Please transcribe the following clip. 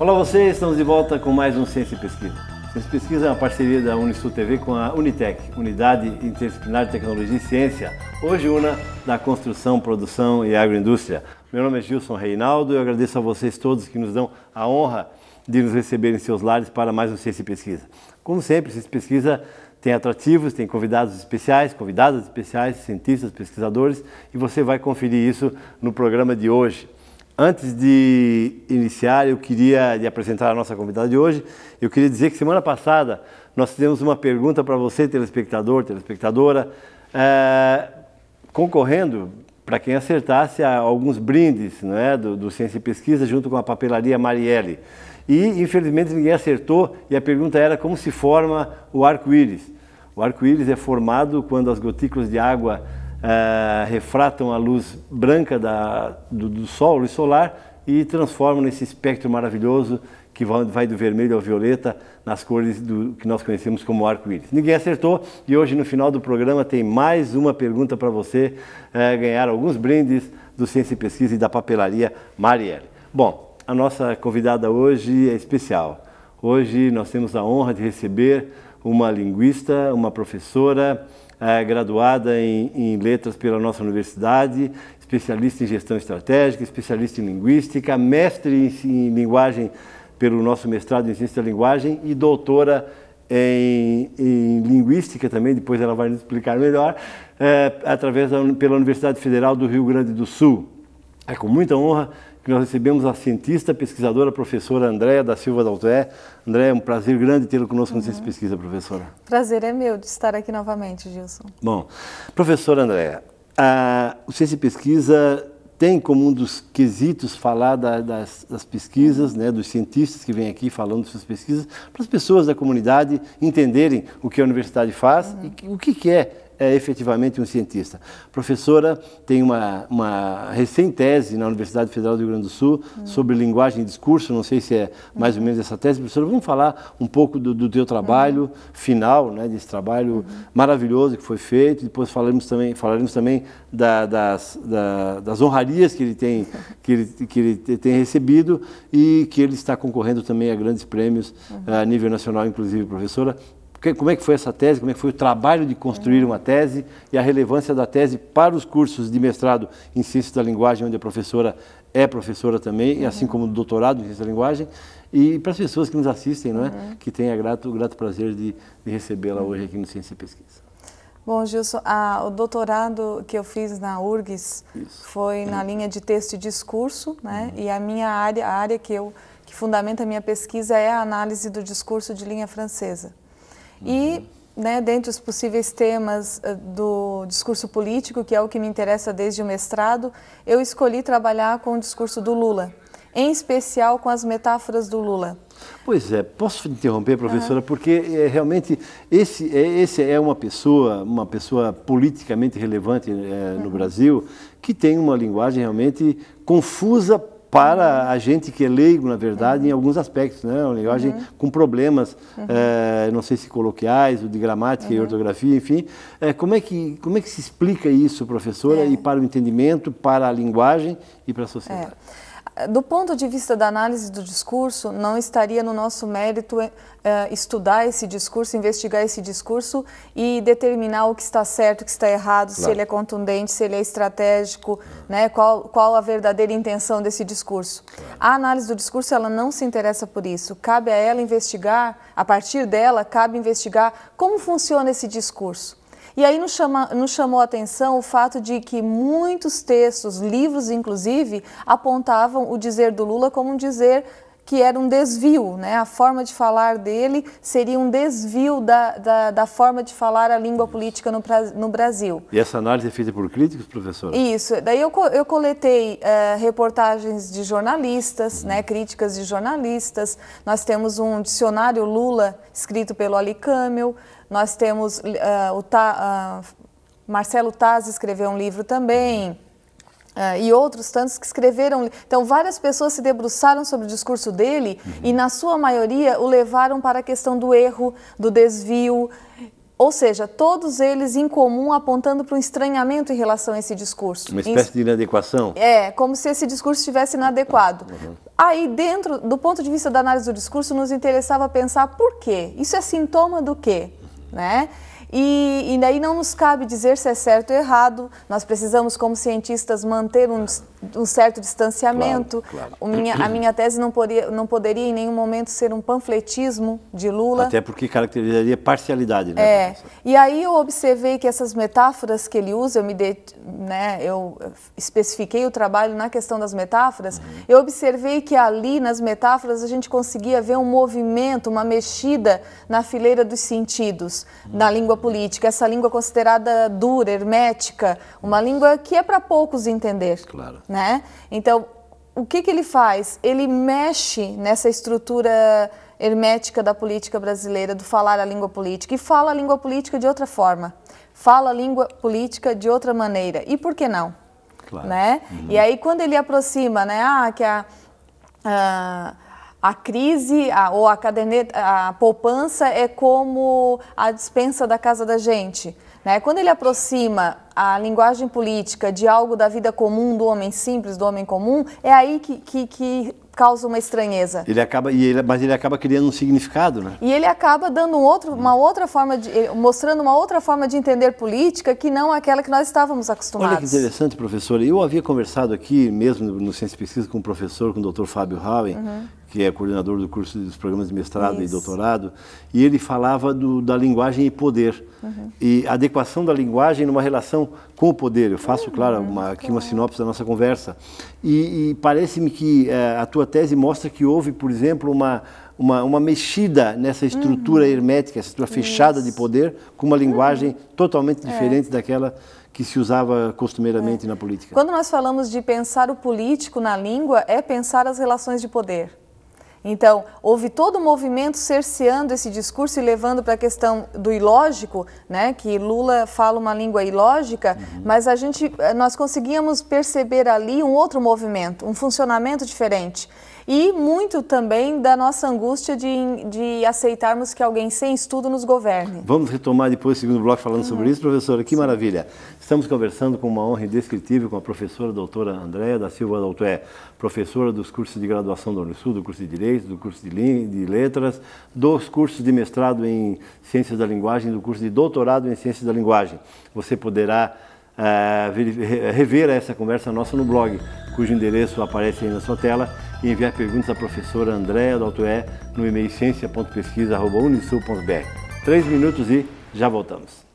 Olá vocês, estamos de volta com mais um Ciência e Pesquisa. Ciência e Pesquisa é uma parceria da Unisul TV com a Unitec, Unidade Interdisciplinar de Tecnologia e Ciência, hoje una da Construção, Produção e Agroindústria. Meu nome é Gilson Reinaldo e eu agradeço a vocês todos que nos dão a honra de nos receber em seus lares para mais um Ciência e Pesquisa. Como sempre, Ciência e Pesquisa tem atrativos, tem convidados especiais, convidadas especiais, cientistas, pesquisadores, e você vai conferir isso no programa de hoje. Antes de iniciar, eu queria de apresentar a nossa convidada de hoje. Eu queria dizer que semana passada nós fizemos uma pergunta para você, telespectador, telespectadora, é, concorrendo para quem acertasse a alguns brindes não é, do, do Ciência e Pesquisa junto com a papelaria Marielle. E, infelizmente, ninguém acertou e a pergunta era como se forma o arco-íris. O arco-íris é formado quando as gotículas de água é, refratam a luz branca da, do, do sol, luz solar, e transformam nesse espectro maravilhoso que vai do vermelho ao violeta nas cores do, que nós conhecemos como arco-íris. Ninguém acertou e hoje no final do programa tem mais uma pergunta para você é, ganhar alguns brindes do Ciência e Pesquisa e da papelaria Marielle. Bom, a nossa convidada hoje é especial. Hoje nós temos a honra de receber uma linguista, uma professora, é, graduada em, em, letras pela nossa universidade, especialista em gestão estratégica, especialista em linguística, mestre em, em linguagem pelo nosso mestrado em ciência da linguagem e doutora em, em linguística também, depois ela vai nos explicar melhor, é, através da, pela Universidade Federal do Rio Grande do Sul. É com muita honra que nós recebemos a cientista, pesquisadora, professora Andréa da Silva Daltoé. Andréa, é um prazer grande tê la conosco uhum. no Ciência Pesquisa, professora. Prazer é meu de estar aqui novamente, Gilson. Bom, professora Andréa, o Ciência Pesquisa tem como um dos quesitos falar da, das, das, pesquisas, né, dos cientistas que vêm aqui falando de suas pesquisas, para as pessoas da comunidade entenderem o que a universidade faz uhum. e o que, que é é efetivamente um cientista. A professora tem uma, uma recém-tese na Universidade Federal do Rio Grande do Sul sobre linguagem e discurso, não sei se é mais ou menos essa tese. Professora, vamos falar um pouco do, do teu trabalho final, né, desse trabalho maravilhoso que foi feito. Depois falaremos também, falaremos também da, das, da, das honrarias que ele, tem, que, ele, que ele tem recebido e que ele está concorrendo também a grandes prêmios uhum. eh, a nível nacional, inclusive, professora como é que foi essa tese, como é que foi o trabalho de construir uma tese e a relevância da tese para os cursos de mestrado em ciência da Linguagem, onde a professora é professora também, uhum. assim como do doutorado em ciência da Linguagem, e para as pessoas que nos assistem, não é? Uhum. que tenha grato, grato prazer de, de recebê-la hoje aqui no Ciência e Pesquisa. Bom, Gilson, a, o doutorado que eu fiz na URGS Isso. foi na uhum. linha de texto e discurso, né? Uhum. e a minha área, a área que, eu, que fundamenta a minha pesquisa é a análise do discurso de linha francesa. E, né, dentre os possíveis temas eh, do discurso político, que é o que me interessa desde o mestrado, eu escolhi trabalhar com o discurso do Lula, em especial com as metáforas do Lula. Pois é, posso interromper, professora, uhum. porque é, realmente esse é, esse é uma pessoa, uma pessoa politicamente relevante é, uhum. no Brasil, que tem uma linguagem realmente confusa para a gente que é leigo, na verdade, em alguns aspectos, né? Uma uhum. linguagem com problemas, é, não sei se coloquiais, ou de gramática e uhum. ortografia, enfim. É, como, é que, como é que se explica isso, professora, é. e para o entendimento, para a linguagem e para a sociedade? É. Do ponto de vista da análise do discurso, não estaria no nosso mérito uh, estudar esse discurso, investigar esse discurso e determinar o que está certo, o que está errado, claro. se ele é contundente, se ele é estratégico, né? qual, qual a verdadeira intenção desse discurso. A análise do discurso ela não se interessa por isso. Cabe a ela investigar, a partir dela, cabe investigar como funciona esse discurso e aí nos, chama, nos chamou a atenção o fato de que muitos textos, livros inclusive, apontavam o dizer do Lula como um dizer que era um desvio, né? a forma de falar dele seria um desvio da, da, da forma de falar a língua política no, no, Brasil. E essa análise é feita por críticos, professor? Isso, daí eu, eu coletei uh, reportagens de jornalistas, uhum. né? críticas de jornalistas, nós temos um dicionário Lula escrito pelo Alicâmio, nós temos uh, o Ta, uh, Marcelo Taz escreveu um livro também. Uh, e outros tantos que escreveram. Então, várias pessoas se debruçaram sobre o discurso dele uhum. e, na sua maioria, o levaram para a questão do erro, do desvio. Ou seja, todos eles em comum apontando para um estranhamento em relação a esse discurso. Uma espécie de inadequação? É, como se esse discurso estivesse inadequado. Tá. Uhum. Aí, dentro, do ponto de vista da análise do discurso, nos interessava pensar por quê? Isso é sintoma do quê? né? E, e daí não nos cabe dizer se é certo ou errado, nós precisamos, como cientistas, manter um, um certo distanciamento. Claro, claro. Minha, a minha tese não, não poderia em nenhum momento ser um panfletismo de Lula. Até porque caracterizaria parcialidade, né? É. E aí eu observei que essas metáforas que ele usa, eu me de, né, eu especifiquei o trabalho na questão das metáforas, uhum. eu observei que ali nas metáforas a gente conseguia ver um movimento, uma mexida na fileira dos sentidos, uhum. na língua política, essa língua considerada dura, hermética, uma língua que é para poucos entender. Claro. Né? Então, o que, que ele faz? Ele mexe nessa estrutura hermética da política brasileira, do falar a língua política, e fala a língua política de outra forma, fala a língua política de outra maneira. E por que não? Claro. Né? Uhum. E aí, quando ele aproxima, né? Ah, que a. a a crise a, ou a, caderneta, a poupança é como a dispensa da casa da gente. Né? Quando ele aproxima a linguagem política de algo da vida comum do homem simples, do homem comum, é aí que, que, que causa uma estranheza. Ele acaba, e ele, mas ele acaba criando um significado, né? E ele acaba dando um outro, uma outra forma de, eh, mostrando uma outra forma de entender política que não aquela que nós estávamos acostumados. Olha que interessante, professora. Eu havia conversado aqui mesmo no Ciência e Pesquisa com o professor, com o Dr. Fábio raven uhum. que é coordenador do curso dos programas de mestrado Isso. e doutorado, e ele falava do, da linguagem e poder. Uhum. E adequação da linguagem numa relação com o poder. Eu faço, uhum. claro, uma, aqui uma sinopse da nossa conversa. E, e parece-me que é, a tua tua tese mostra que houve, por exemplo, uma, uma, uma mexida nessa estrutura uhum. hermética, essa estrutura fechada Isso. de poder, com uma linguagem uhum. totalmente é. diferente é. daquela que se usava costumeiramente é. na política. Quando nós falamos de pensar o político na língua, é pensar as relações de poder. Então, houve todo um movimento cerceando esse discurso e levando para a questão do ilógico, né? que Lula fala uma língua ilógica, uhum. mas a gente, eh, nós conseguíamos perceber ali um outro movimento, um funcionamento diferente. E muito também da nossa angústia de, de aceitarmos que alguém sem estudo nos governe. Vamos retomar depois o segundo bloco falando uhum. sobre isso, professora. Que maravilha. Estamos conversando com uma honra indescritível com a professora doutora Andréa da Silva Daltué, professora dos cursos de graduação da Unisul, do curso de Direito, do curso de Letras, dos cursos de mestrado em Ciências da Linguagem, do curso de doutorado em Ciências da Linguagem. Você poderá uh, rever essa conversa nossa no blog, cujo endereço aparece aí na sua tela, e enviar perguntas à professora Andréa Daltué no e-mail ciência.pesquisa.unisul.br. Três minutos e já voltamos.